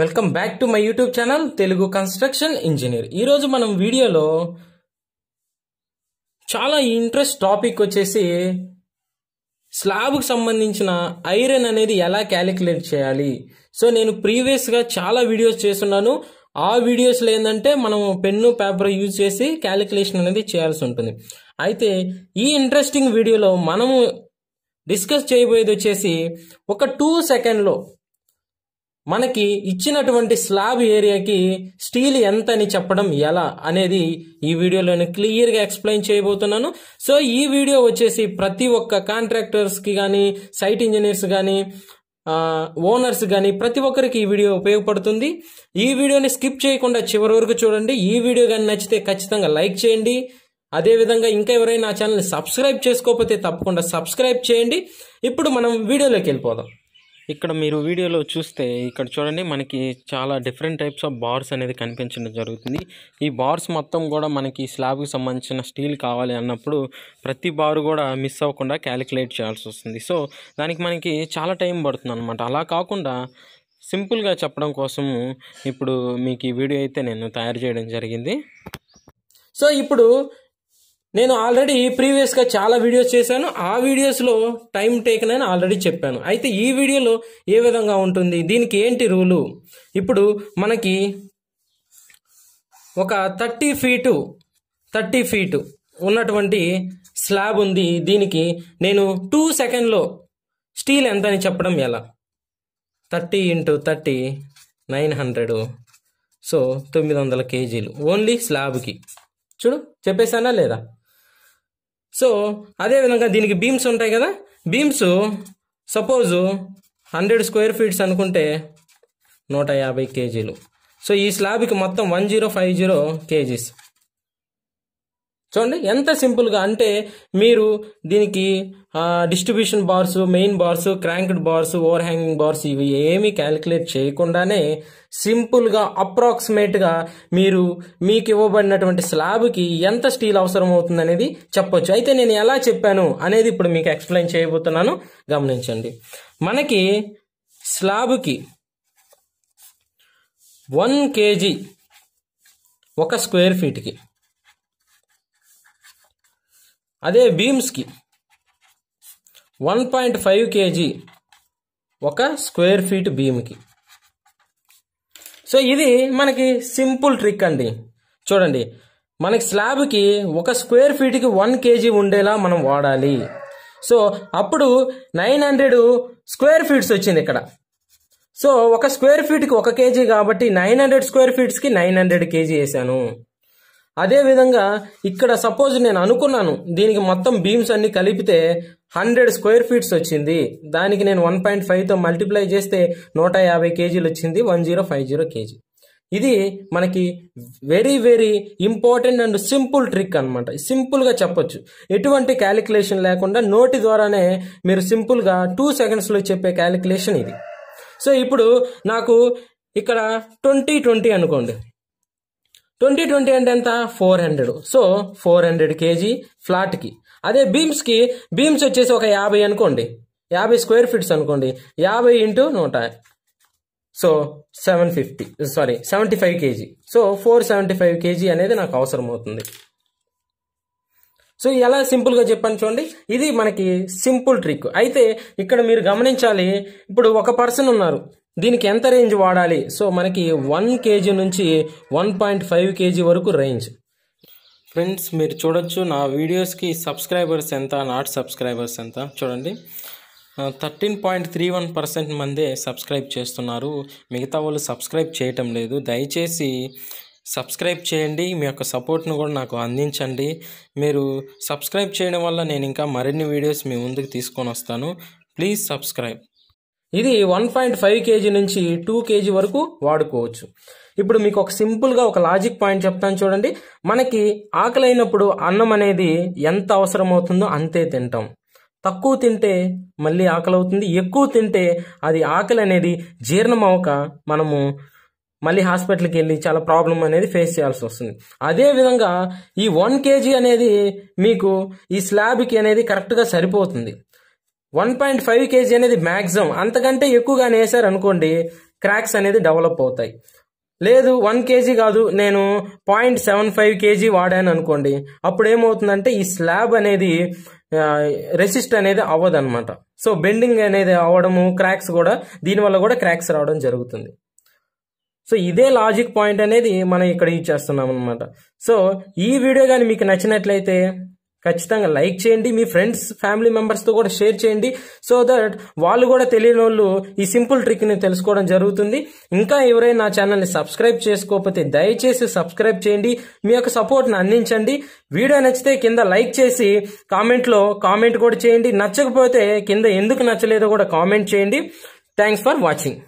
welcome back to my YouTube channel Telugu construction engineer ఈరోజు మనం వీడియోలో చాలా ఇంట్రెస్ట్ టాపిక్ వచ్చేసి స్లాబ్కి సంబంధించిన ఐరన్ అనేది ఎలా క్యాలిక్యులేట్ చేయాలి సో నేను ప్రీవియస్గా చాలా వీడియోస్ చేస్తున్నాను ఆ వీడియోస్లో ఏంటంటే మనం పెన్ను పేపర్ యూజ్ చేసి క్యాలిక్యులేషన్ అనేది చేయాల్సి ఉంటుంది అయితే ఈ ఇంట్రెస్టింగ్ వీడియోలో మనము డిస్కస్ చేయబోయేది వచ్చేసి ఒక టూ సెకండ్లో మనకి ఇచ్చినటువంటి స్లాబ్ ఏరియాకి స్టీల్ ఎంత అని చెప్పడం ఎలా అనేది ఈ వీడియోలో నేను క్లియర్గా ఎక్స్ప్లెయిన్ చేయబోతున్నాను సో ఈ వీడియో వచ్చేసి ప్రతి ఒక్క కాంట్రాక్టర్స్కి కానీ సైట్ ఇంజనీర్స్ కానీ ఓనర్స్ కానీ ప్రతి ఒక్కరికి ఈ వీడియో ఉపయోగపడుతుంది ఈ వీడియోని స్కిప్ చేయకుండా చివరి వరకు చూడండి ఈ వీడియో కానీ నచ్చితే ఖచ్చితంగా లైక్ చేయండి అదేవిధంగా ఇంకా ఎవరైనా నా ఛానల్ని సబ్స్క్రైబ్ చేసుకోకపోతే తప్పకుండా సబ్స్క్రైబ్ చేయండి ఇప్పుడు మనం వీడియోలోకి వెళ్ళిపోదాం ఇక్కడ మీరు వీడియోలో చూస్తే ఇక్కడ చూడండి మనకి చాలా డిఫరెంట్ టైప్స్ ఆఫ్ బార్స్ అనేది కనిపించడం జరుగుతుంది ఈ బార్స్ మొత్తం కూడా మనకి స్లాబ్కి సంబంధించిన స్టీల్ కావాలి అన్నప్పుడు ప్రతి బారు కూడా మిస్ అవ్వకుండా క్యాలిక్యులేట్ చేయాల్సి వస్తుంది సో దానికి మనకి చాలా టైం పడుతుంది అనమాట అలా కాకుండా సింపుల్గా చెప్పడం కోసము ఇప్పుడు మీకు ఈ వీడియో అయితే నేను తయారు చేయడం జరిగింది సో ఇప్పుడు నేను ఆల్రెడీ ప్రీవియస్గా చాలా వీడియోస్ చేశాను ఆ వీడియోస్లో టైం టేకన్ అని ఆల్రెడీ చెప్పాను అయితే ఈ వీడియోలో ఏ విధంగా ఉంటుంది దీనికి ఏంటి రూలు ఇప్పుడు మనకి ఒక థర్టీ ఫీటు థర్టీ ఫీటు ఉన్నటువంటి స్లాబ్ ఉంది దీనికి నేను టూ సెకండ్లో స్టీల్ ఎంత అని చెప్పడం ఎలా thirty into thirty nine hundred so తొమ్మిది వందల కేజీలు ఓన్లీ స్లాబ్కి చూడు చెప్పేశానా లేదా సో అదేవిధంగా దీనికి బీమ్స్ ఉంటాయి కదా beams suppose hundred square feets అనుకుంటే నూట యాభై కేజీలు సో ఈ స్లాబ్కి మొత్తం one zero five zero kgs చూడండి ఎంత సింపుల్గా అంటే మీరు దీనికి distribution bars main bars cranked bars over hanging bars ఇవి ఏమీ క్యాలిక్యులేట్ చేయకుండానే సింపుల్గా అప్రాక్సిమేట్గా మీరు మీకు ఇవ్వబడినటువంటి స్లాబ్కి ఎంత స్టీల్ అవసరం అవుతుంది అనేది చెప్పొచ్చు అయితే నేను ఎలా చెప్పాను అనేది ఇప్పుడు మీకు ఎక్స్ప్లెయిన్ చేయబోతున్నాను గమనించండి మనకి స్లాబ్కి వన్ కేజీ ఒక స్క్వేర్ ఫీట్కి అదే బీమ్స్కి వన్ పాయింట్ ఫైవ్ కేజీ ఒక స్క్వేర్ ఫీట్ బీమ్కి సో ఇది మనకి సింపుల్ ట్రిక్ అండి చూడండి మనకి స్లాబ్కి ఒక స్క్వేర్ ఫీట్కి వన్ కేజీ ఉండేలా మనం వాడాలి సో అప్పుడు నైన్ హండ్రెడ్ స్క్వేర్ ఫీట్స్ వచ్చింది ఇక్కడ సో ఒక స్క్వేర్ ఫీట్కి ఒక కేజీ కాబట్టి నైన్ హండ్రెడ్ స్క్వేర్ ఫీట్స్కి నైన్ హండ్రెడ్ కేజీ వేసాను అదేవిధంగా ఇక్కడ సపోజ్ నేను అనుకున్నాను దీనికి మొత్తం బీమ్స్ అన్ని కలిపితే హండ్రెడ్ స్క్వేర్ ఫీట్స్ వచ్చింది దానికి నేను వన్ పాయింట్ ఫైవ్తో మల్టిప్లై చేస్తే నూట యాభై కేజీలు వచ్చింది one zero five zero kg ఇది మనకి very very important and simple trick అనమాట సింపుల్గా చెప్పొచ్చు ఎటువంటి క్యాలిక్యులేషన్ లేకుండా నోటి ద్వారానే మీరు సింపుల్గా టూ సెకండ్స్లో చెప్పే క్యాలిక్యులేషన్ ఇది సో ఇప్పుడు నాకు ఇక్కడ ట్వంటీ ట్వంటీ అనుకోండి ట్వంటీ ట్వంటీ అంటే ఎంత four hundred so four hundred kg ఫ్లాట్కి అదే బీమ్స్కి బీమ్స్ వచ్చేసి ఒక యాభై అనుకోండి యాభై స్క్వేర్ ఫీట్స్ అనుకోండి యాభై ఇంటూ నూట so seven fifty sorry seventy five kg so four seventy five kg అనేది నాకు అవసరం అవుతుంది సో ఎలా సింపుల్గా చెప్పాను చూడండి ఇది మనకి సింపుల్ ట్రిక్ అయితే ఇక్కడ మీరు గమనించాలి ఇప్పుడు ఒక పర్సన్ ఉన్నారు దీనికి ఎంత రేంజ్ వాడాలి సో మనకి వన్ కేజీ నుంచి వన్ పాయింట్ ఫైవ్ కేజీ వరకు రేంజ్ ఫ్రెండ్స్ మీరు చూడొచ్చు నా వీడియోస్కి సబ్స్క్రైబర్స్ ఎంత నాట్ సబ్స్క్రైబర్స్ ఎంత చూడండి thirteen point three one percent మందే సబ్స్క్రైబ్ చేస్తున్నారు మిగతా వాళ్ళు సబ్స్క్రైబ్ చేయటం లేదు దయచేసి సబ్స్క్రైబ్ చేయండి మీ యొక్క సపోర్ట్ను కూడా నాకు అందించండి మీరు సబ్స్క్రైబ్ చేయడం వల్ల నేను ఇంకా మరిన్ని వీడియోస్ మీ ముందుకు తీసుకొని వస్తాను ప్లీజ్ సబ్స్క్రైబ్ ఇది వన్ పాయింట్ ఫైవ్ కేజీ నుంచి టూ కేజీ వరకు వాడుకోవచ్చు ఇప్పుడు మీకు ఒక సింపుల్గా ఒక లాజిక్ పాయింట్ చెప్తాను చూడండి మనకి ఆకలి అయినప్పుడు అన్నం అనేది ఎంత అవసరం అవుతుందో అంతే తింటాం తక్కువ తింటే మళ్ళీ ఆకలి అవుతుంది ఎక్కువ తింటే అది ఆకలి అనేది జీర్ణం అవక మనము మళ్ళీ హాస్పిటల్కి వెళ్ళి చాలా ప్రాబ్లం అనేది ఫేస్ చేయాల్సి వస్తుంది అదేవిధంగా ఈ వన్ కేజీ అనేది మీకు ఈ స్లాబ్కి అనేది కరెక్ట్గా సరిపోతుంది వన్ పాయింట్ ఫైవ్ కేజీ అనేది మ్యాక్సిమం అంతకంటే ఎక్కువగానే వేసారు అనుకోండి క్రాక్స్ అనేది డెవలప్ అవుతాయి లేదు వన్ కేజీ కాదు నేను పాయింట్ సెవెన్ ఫైవ్ కేజీ వాడాను అనుకోండి అప్పుడు ఏమవుతుందంటే ఈ స్లాబ్ అనేది రెసిస్ట్ అనేది అనమాట సో బెండింగ్ అనేది అవ్వడము క్రాక్స్ కూడా దీనివల్ల కూడా క్రాక్స్ రావడం జరుగుతుంది సో ఇదే లాజిక్ పాయింట్ అనేది మనం ఇక్కడ యూజ్ చేస్తున్నాం అనమాట సో ఈ వీడియో కానీ మీకు నచ్చినట్లయితే ఖచ్చితంగా లైక్ చేయండి మీ ఫ్రెండ్స్ ఫ్యామిలీ మెంబర్స్తో కూడా షేర్ చేయండి సో దట్ వాళ్ళు కూడా తెలియని వాళ్ళు ఈ సింపుల్ ట్రిక్ని తెలుసుకోవడం జరుగుతుంది ఇంకా ఎవరైనా నా ఛానల్ని సబ్స్క్రైబ్ చేసుకోకపోతే దయచేసి సబ్స్క్రైబ్ చేయండి మీ యొక్క సపోర్ట్ని అందించండి వీడియో నచ్చితే కింద లైక్ చేసి కామెంట్లో కామెంట్ కూడా చేయండి నచ్చకపోతే కింద ఎందుకు నచ్చలేదో కూడా కామెంట్ చేయండి థ్యాంక్స్ ఫర్ వాచింగ్